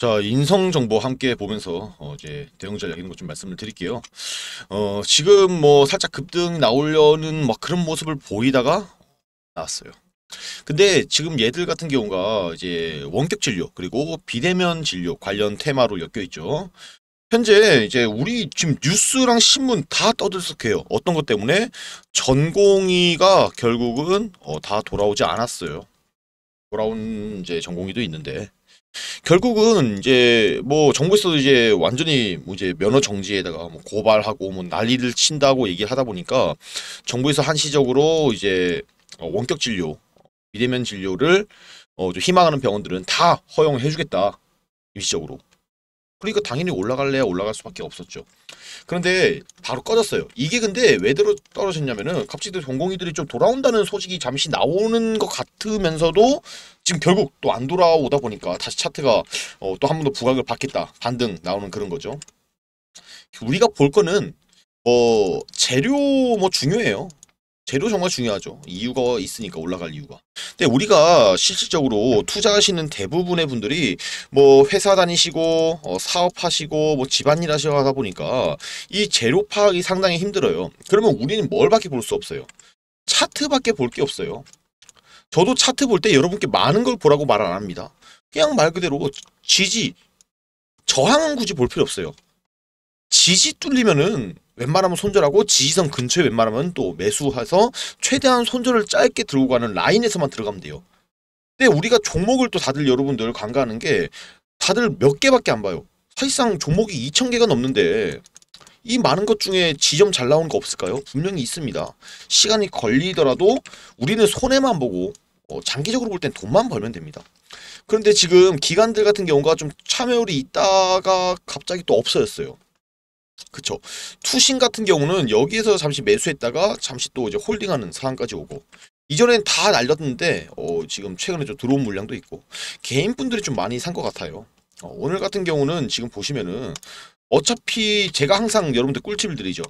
자 인성 정보 함께 보면서 어, 제 대응 전략 이런 것 좀 말씀을 드릴게요. 어 지금 뭐 살짝 급등 나오려는 막 그런 모습을 보이다가 나왔어요. 근데 지금 얘들 같은 경우가 이제 원격 진료 그리고 비대면 진료 관련 테마로 엮여 있죠. 현재 이제 우리 지금 뉴스랑 신문 다 떠들썩해요. 어떤 것 때문에 전공의가 결국은 어, 다 돌아오지 않았어요. 돌아온 이제 전공의도 있는데 결국은 이제 뭐 정부에서도 이제 완전히 뭐 이제 면허 정지에다가 뭐 고발하고 뭐 난리를 친다고 얘기를 하다 보니까 정부에서 한시적으로 이제 어 원격 진료 비대면 진료를 어, 좀 희망하는 병원들은 다 허용해주겠다 일시적으로 그러니까 당연히 올라갈래야 올라갈 수밖에 없었죠. 그런데 바로 꺼졌어요. 이게 근데 왜 떨어졌냐면은 갑자기 전공이들이 좀 돌아온다는 소식이 잠시 나오는 것 같으면서도 지금 결국 또 안 돌아오다 보니까 다시 차트가 어, 또한 번 더 부각을 받겠다 반등 나오는 그런 거죠. 우리가 볼 거는 어, 재료 뭐 중요해요. 재료 정말 중요하죠. 이유가 있으니까 올라갈 이유가. 근데 우리가 실질적으로 투자하시는 대부분의 분들이 뭐 회사 다니시고 어, 사업하시고 뭐 집안일 하시고 하다 보니까 이 재료 파악이 상당히 힘들어요. 그러면 우리는 뭘밖에 볼 수 없어요. 차트밖에 볼 게 없어요. 저도 차트 볼 때 여러분께 많은 걸 보라고 말 안 합니다. 그냥 말 그대로 지지 저항은 굳이 볼 필요 없어요. 지지 뚫리면은 웬만하면 손절하고 지지선 근처에 웬만하면 또 매수해서 최대한 손절을 짧게 들고 가는 라인에서만 들어가면 돼요. 근데 우리가 종목을 또 다들 여러분들 관가하는 게 다들 몇 개밖에 안 봐요. 사실상 종목이 2,000개가 넘는데 이 많은 것 중에 지점 잘 나오는 거 없을까요? 분명히 있습니다. 시간이 걸리더라도 우리는 손해만 보고 어, 장기적으로 볼 땐 돈만 벌면 됩니다. 그런데 지금 기관들 같은 경우가 좀 참여율이 있다가 갑자기 또 없어졌어요. 그쵸. 투신 같은 경우는 여기에서 잠시 매수했다가 잠시 또 이제 홀딩하는 상황까지 오고 이전엔 다 날렸는데 어, 지금 최근에 좀 들어온 물량도 있고 개인분들이 좀 많이 산 것 같아요. 어, 오늘 같은 경우는 지금 보시면은 어차피 제가 항상 여러분들 꿀팁을 드리죠.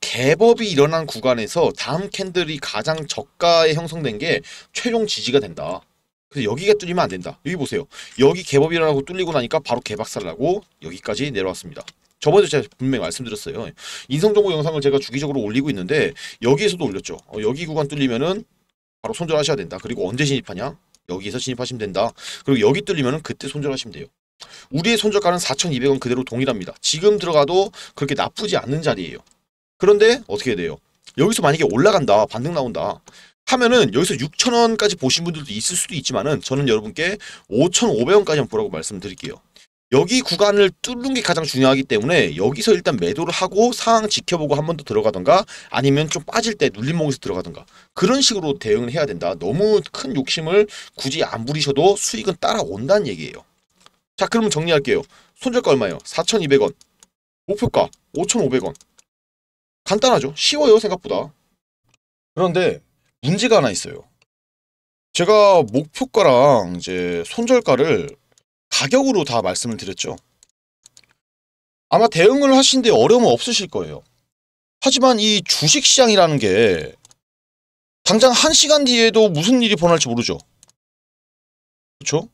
개법이 일어난 구간에서 다음 캔들이 가장 저가에 형성된 게 최종 지지가 된다. 그래서 여기가 뚫리면 안 된다. 여기 보세요. 여기 개법이 일어나고 뚫리고 나니까 바로 개박살 나고 여기까지 내려왔습니다. 저번에 도 제가 분명히 말씀드렸어요. 인성정보 영상을 제가 주기적으로 올리고 있는데 여기에서도 올렸죠. 어, 여기 구간 뚫리면은 바로 손절하셔야 된다. 그리고 언제 진입하냐? 여기에서 진입하시면 된다. 그리고 여기 뚫리면은 그때 손절하시면 돼요. 우리의 손절가는 4,200원 그대로 동일합니다. 지금 들어가도 그렇게 나쁘지 않는 자리예요. 그런데 어떻게 해야 돼요? 여기서 만약에 올라간다, 반등 나온다 하면은 여기서 6,000원까지 보신 분들도 있을 수도 있지만은 저는 여러분께 5,500원까지 한번 보라고 말씀드릴게요. 여기 구간을 뚫는 게 가장 중요하기 때문에 여기서 일단 매도를 하고 상황 지켜보고 한 번 더 들어가던가 아니면 좀 빠질 때 눌림목에서 들어가던가 그런 식으로 대응을 해야 된다. 너무 큰 욕심을 굳이 안 부리셔도 수익은 따라온다는 얘기예요. 자그러면 정리할게요. 손절가 얼마예요? 4,200원. 목표가 5,500원. 간단하죠? 쉬워요 생각보다. 그런데 문제가 하나 있어요. 제가 목표가랑 이제 손절가를 가격으로 다 말씀을 드렸죠. 아마 대응을 하시는데 어려움은 없으실 거예요. 하지만 이 주식시장이라는 게 당장 한 시간 뒤에도 무슨 일이 벌어날지 모르죠. 그렇죠?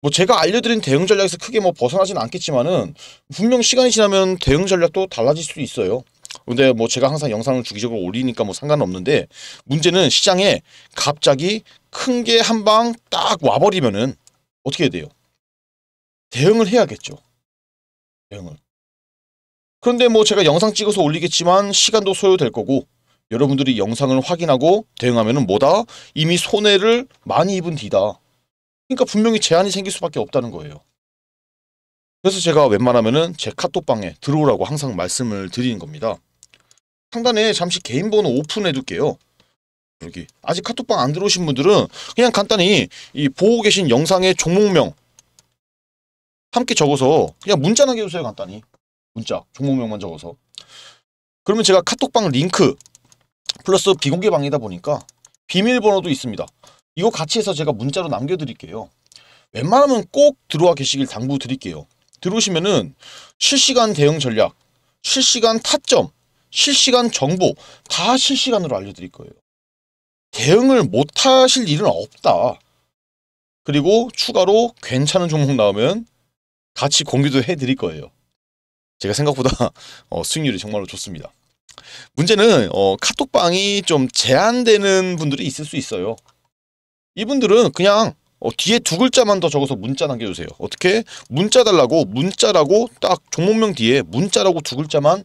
뭐 제가 알려드린 대응 전략에서 크게 뭐 벗어나진 않겠지만은 분명 시간이 지나면 대응 전략도 달라질 수도 있어요. 근데 뭐 제가 항상 영상을 주기적으로 올리니까 뭐 상관없는데 문제는 시장에 갑자기 큰 게 한 방 딱 와버리면은 어떻게 해야 돼요? 대응을 해야겠죠. 대응을. 그런데 뭐 제가 영상 찍어서 올리겠지만 시간도 소요될 거고 여러분들이 영상을 확인하고 대응하면 뭐다? 이미 손해를 많이 입은 뒤다. 그러니까 분명히 제한이 생길 수밖에 없다는 거예요. 그래서 제가 웬만하면 은제 카톡방에 들어오라고 항상 말씀을 드리는 겁니다. 상단에 잠시 개인 번호 오픈해둘게요. 여기 아직 카톡방 안 들어오신 분들은 그냥 간단히 이 보고 계신 영상의 종목명 함께 적어서 그냥 문자나 해주세요 간단히 문자 종목명만 적어서 그러면 제가 카톡방 링크 플러스 비공개 방이다 보니까 비밀번호도 있습니다 이거 같이 해서 제가 문자로 남겨드릴게요 웬만하면 꼭 들어와 계시길 당부드릴게요 들어오시면은 실시간 대응 전략 실시간 타점 실시간 정보 다 실시간으로 알려드릴 거예요 대응을 못하실 일은 없다. 그리고 추가로 괜찮은 종목 나오면 같이 공유도 해드릴 거예요. 제가 생각보다 어, 수익률이 정말로 좋습니다. 문제는 어, 카톡방이 좀 제한되는 분들이 있을 수 있어요. 이분들은 그냥 어, 뒤에 두 글자만 더 적어서 문자 남겨주세요. 어떻게? 문자 달라고 문자라고 딱 종목명 뒤에 문자라고 두 글자만